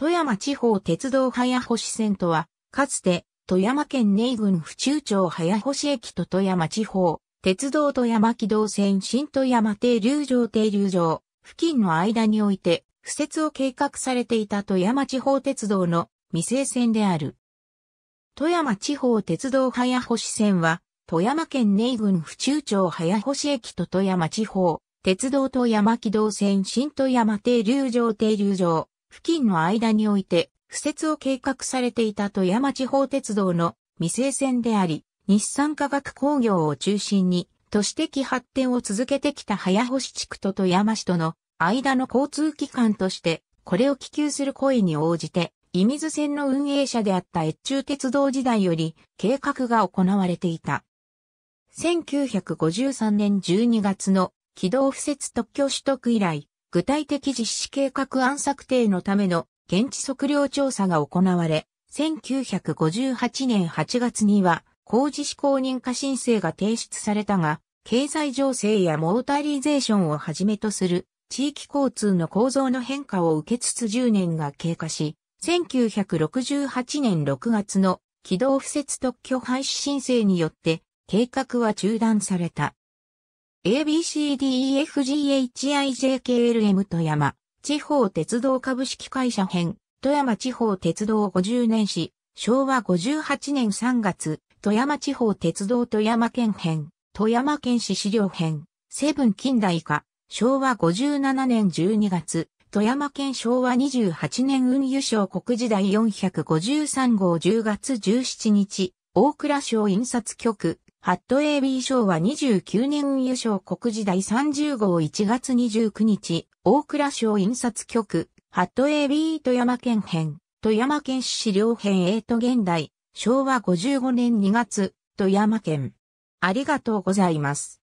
富山地方鉄道早星線とは、かつて、富山県根郡府中町早星駅と富山地方、鉄道富山軌道線新富山停留場停留場、付近の間において、付設を計画されていた富山地方鉄道の未成線である。富山地方鉄道早星線は、富山県根郡府中町早星駅と富山地方、鉄道富山軌道線新富山停留場停留場、付近の間において、付設を計画されていた富山地方鉄道の未成線であり、日産化学工業を中心に、都市的発展を続けてきた早星地区と富山市との間の交通機関として、これを希求する声に応じて、伊水線の運営者であった越中鉄道時代より計画が行われていた。1953年12月の軌道付設特許取得以来、具体的実施計画案策定のための現地測量調査が行われ、1958年8月には工事施行認可申請が提出されたが、経済情勢やモータリゼーションをはじめとする地域交通の構造の変化を受けつつ10年が経過し、1968年6月の軌道不設特許廃止申請によって計画は中断された。ABCDEFGHIJKLM 富山地方鉄道株式会社編富山地方鉄道50年史昭和58年3月富山地方鉄道富山県編富山県市資料編セブン近代化昭和57年12月富山県昭和28年運輸省国時代453号10月17日大倉省印刷局ハット AB 賞は29年運輸賞国時代30号1月29日、大倉賞印刷局、ハット AB 富山県編、富山県市資料編エイト現代、昭和55年2月、富山県。ありがとうございます。